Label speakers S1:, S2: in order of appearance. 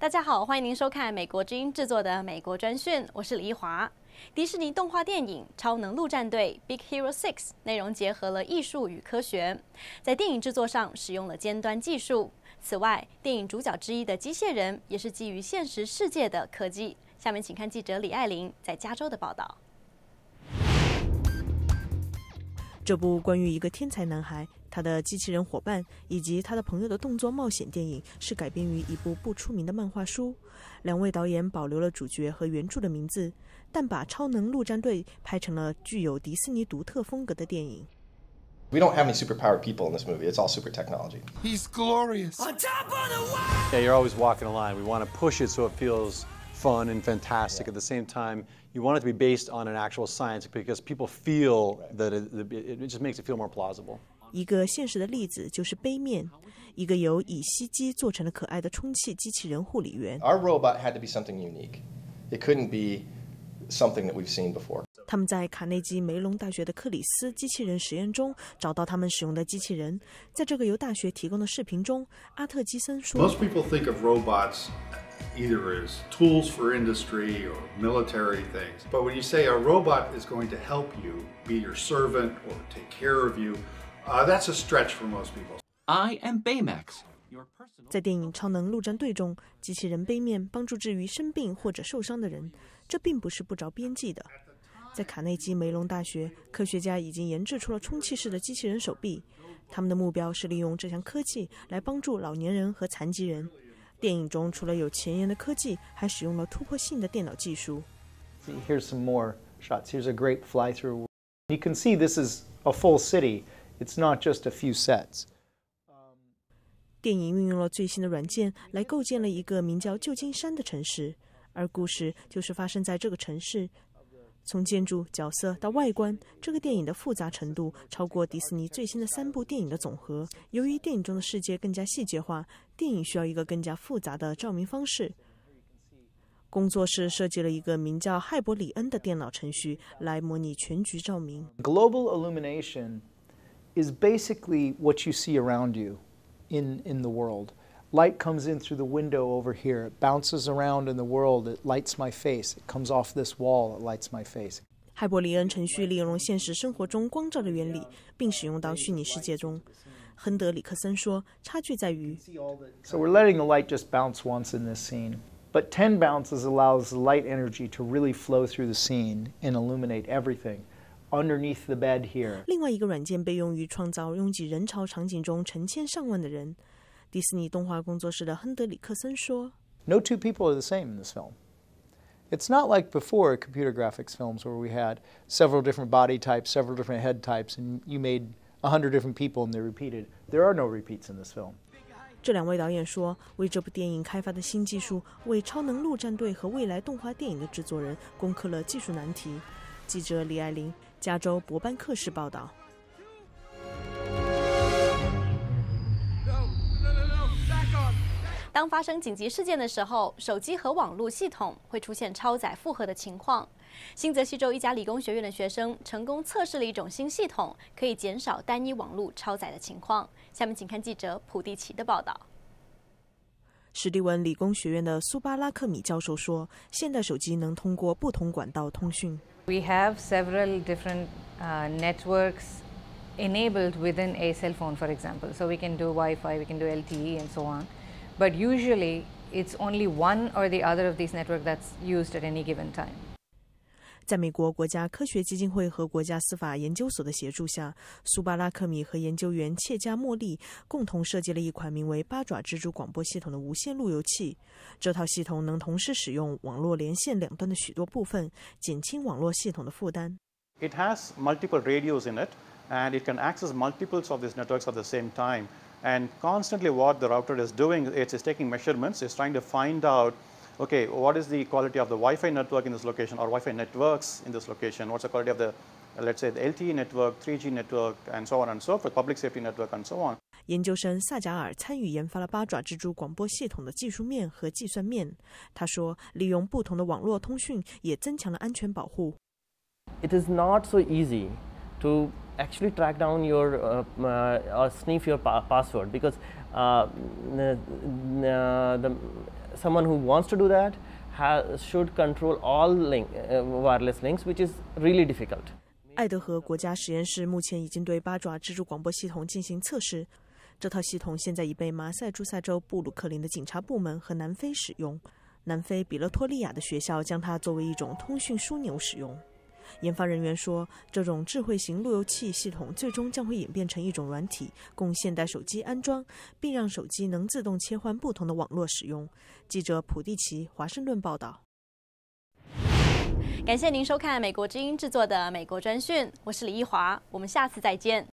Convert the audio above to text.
S1: 大家好，欢迎您收看美国之音制作的《美国专讯》，我是李一华。迪士尼动画电影《超能陆战队》（Big Hero Six） 内容结合了艺术与科学，在电影制作上使用了尖端技术。此外，电影主角之一的机械人也是基于现实世界的科技。下面请看记者李爱玲在加州的报道。这部关于一个天才男孩。他的机器人伙伴以及他的朋友的动作冒险电影是改编于一部不出名的漫画书。两位导演保留了主角和原著的名字，但把《超能陆战队》拍成了具有迪士尼独特风格的电影。
S2: We don't have any superpowered people in this movie. It's all super technology. He's glorious. On top of the world! Yeah, you're always walking a line. We want to push it so it feels fun and fantastic. Yeah. At the same time, you want it to be based on an actual science because people feel right. that it, it, it just makes it feel more plausible.
S1: 一个现实的例子就是杯面，一个由乙烯基做成的可爱的充气机器人护理员。
S2: Our robot had to be something unique. It couldn't be something that we've seen before.
S1: 他们在卡内基梅隆大学的克里斯机器人实验中找到他们使用的机器人。在这个由大学提供的视频中，阿特基森说：Most people think
S2: of robots either as tools for industry or military things. But when you say a robot is going to help you, be your servant, or take care of you, Uh, that's stretch most
S1: a am Baymax. for people. I 在电影《超能陆战队》中，机器人背面帮助治愈生病或者受伤的人，这并不是不着边际的。在卡内基梅隆大学，科学家已经研制出了充气式的机器人手臂，他们的目标是利用这项科技来帮助老年人和残疾人。电影中除了有前沿的科技，还使用了突破性的电脑技术。
S2: Here's some more shots. Here's a great fly through. You can see this is a full city. It's not just sets. a few
S1: 电影运用了最新的软件来构建了一个名叫旧金山的城市，而故事就是发生在这个城市。从建筑、角色到外观，这个电影的复杂程度超过迪士尼最新的三部电影的总和。由于电影中的世界更加细节化，电影需要一个更加复杂的照明方式。工作室设计了一个名叫“亥伯里恩”的电脑程序来模拟全局照明。is
S2: basically what you see around you in, in the world. Light comes in through the window over here. It bounces around in the world. It lights my face. It comes off this wall. It lights my face.
S1: 海伯里恩程序利用现实生活中光照的原理，并使用到虚拟世界中。亨德里克森说：“差距在于
S2: ，So we're letting the light just bounce once in this scene, but ten bounces allows the light energy to really flow through the scene and illuminate everything.” underneath the bed here。
S1: 另外一个软件被用于创造拥挤人潮场景中成千上万的人。迪士尼动画工作室的亨德里克森说
S2: ：“No two people are the same in this film. It's not like before computer graphics films where we had several different body types, several different head types, and you made a hundred different people and they repeated. There are no repeats in this film.”
S1: 这两位导演说，为这部电影开发的新技术为《超能陆战队》和未来动画电影的制作人攻克了技术难题。记者李爱玲，加州伯班克市报道。当发生紧急事件的时候，手机和网络系统会出现超载负荷的情况。新泽西州一家理工学院的学生成功测试了一种新系统，可以减少单一网络超载的情况。下面请看记者普蒂奇的报道。史蒂文理工学院的苏巴拉克米教授说：“现代手机能通过不同管道通讯。
S2: We have several different uh, networks enabled within a cell phone, for example. So we can do Wi-Fi, we can do LTE, and so on. But usually, it's only one or the other of these networks that's used at any given time.
S1: 在美国国家科学基金会和国家司法研究所的协助下，苏巴拉克米和研究员切加莫利共同设计了一款名为“八爪蜘蛛广播系统”的无线路由器。这套系统能同时使用网络连线两端的许多部分，减轻网络系统的负担。
S2: It has multiple radios in it, and it can access multiples of these networks at the same time. And constantly, what the router is doing, it is taking measurements, is trying to find out. okay, what is the quality of the Wi-Fi network in this location or Wi-Fi networks in this location? What's the quality of the, let's say, the LTE network, 3G network, and so on and so forth, public safety network and so on.
S1: 研究生萨贾尔参与研发了八爪蜘蛛广播系统的技术面和计算面。他说，利用不同的网络通讯也增强了安全保护。
S2: It is not so easy to actually track pa password because your uh, uh, your or down sniff
S1: 爱德荷国家实验室目前已经对八爪蜘蛛广播系统进行测试。这套系统现在已被马赛诸塞州布鲁克林的警察部门和南非使用。南非比勒托利亚的学校将它作为一种通讯枢纽使用。研发人员说，这种智慧型路由器系统最终将会演变成一种软体，供现代手机安装，并让手机能自动切换不同的网络使用。记者普蒂奇，华盛顿报道。感谢您收看美国之音制作的《美国专讯》，我是李一华，我们下次再见。